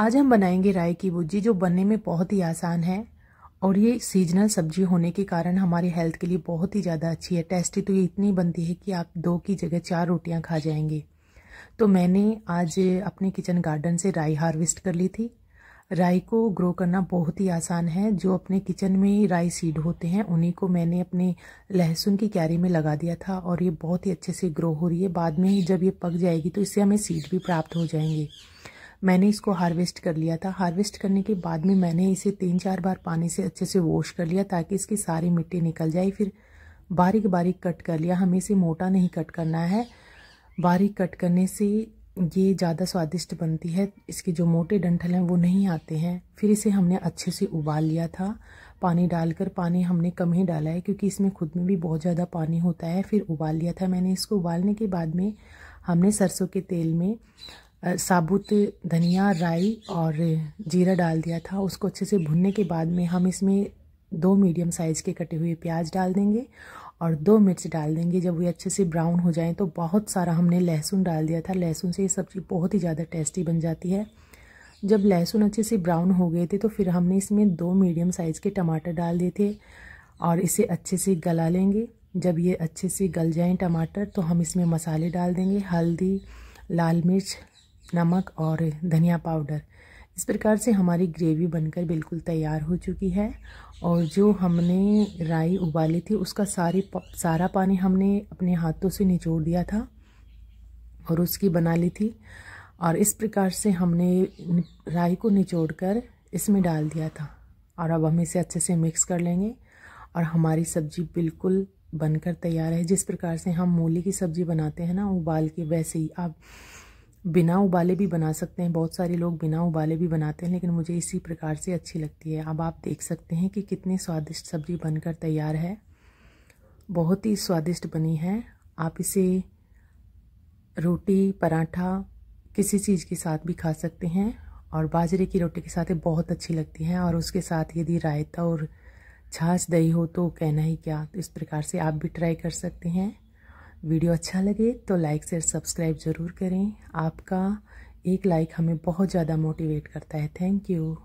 आज हम बनाएंगे राय की भुजी जो बनने में बहुत ही आसान है और ये सीजनल सब्जी होने के कारण हमारी हेल्थ के लिए बहुत ही ज़्यादा अच्छी है टेस्टी तो ये इतनी बनती है कि आप दो की जगह चार रोटियां खा जाएंगे तो मैंने आज अपने किचन गार्डन से राई हार्वेस्ट कर ली थी राई को ग्रो करना बहुत ही आसान है जो अपने किचन में राई सीड होते हैं उन्हीं को मैंने अपने लहसुन की क्यारी में लगा दिया था और ये बहुत ही अच्छे से ग्रो हो रही है बाद में जब ये पक जाएगी तो इससे हमें सीड भी प्राप्त हो जाएंगे मैंने इसको हार्वेस्ट कर लिया था हार्वेस्ट करने के बाद में मैंने इसे तीन चार बार पानी से अच्छे से वॉश कर लिया ताकि इसकी सारी मिट्टी निकल जाए फिर बारीक बारीक कट कर लिया हमें इसे मोटा नहीं कट करना है बारीक कट करने से ये ज़्यादा स्वादिष्ट बनती है इसके जो मोटे डंठल हैं वो नहीं आते हैं फिर इसे हमने अच्छे से उबाल लिया था पानी डालकर पानी हमने कम ही डाला है क्योंकि इसमें खुद में भी बहुत ज़्यादा पानी होता है फिर उबाल लिया था मैंने इसको उबालने के बाद में हमने सरसों के तेल में साबुत धनिया राई और जीरा डाल दिया था उसको अच्छे से भुनने के बाद में हम इसमें दो मीडियम साइज़ के कटे हुए प्याज डाल देंगे और दो मिर्च डाल देंगे जब वे अच्छे से ब्राउन हो जाएँ तो बहुत सारा हमने लहसुन डाल दिया था लहसुन से ये सब्ज़ी बहुत ही ज़्यादा टेस्टी बन जाती है जब लहसुन अच्छे से ब्राउन हो गए थे तो फिर हमने इसमें दो मीडियम साइज़ के टमाटर डाल दिए थे और इसे अच्छे से गला लेंगे जब ये अच्छे से गल जाएँ टमाटर तो हम इसमें मसाले डाल देंगे हल्दी लाल मिर्च नमक और धनिया पाउडर इस प्रकार से हमारी ग्रेवी बनकर बिल्कुल तैयार हो चुकी है और जो हमने राई उबाली थी उसका सारी सारा पानी हमने अपने हाथों से निचोड़ दिया था और उसकी बना ली थी और इस प्रकार से हमने राई को निचोड़कर इसमें डाल दिया था और अब हम इसे अच्छे से मिक्स कर लेंगे और हमारी सब्ज़ी बिल्कुल बनकर तैयार है जिस प्रकार से हम मूली की सब्ज़ी बनाते हैं ना उबाल के वैसे ही आप बिना उबाले भी बना सकते हैं बहुत सारे लोग बिना उबाले भी बनाते हैं लेकिन मुझे इसी प्रकार से अच्छी लगती है अब आप देख सकते हैं कि कितनी स्वादिष्ट सब्ज़ी बनकर तैयार है बहुत ही स्वादिष्ट बनी है आप इसे रोटी पराठा किसी चीज़ के साथ भी खा सकते हैं और बाजरे की रोटी के साथ ये बहुत अच्छी लगती है और उसके साथ यदि रायता और छाछ दही हो तो कहना ही क्या तो इस प्रकार से आप भी ट्राई कर सकते हैं वीडियो अच्छा लगे तो लाइक शेयर सब्सक्राइब ज़रूर करें आपका एक लाइक हमें बहुत ज़्यादा मोटिवेट करता है थैंक यू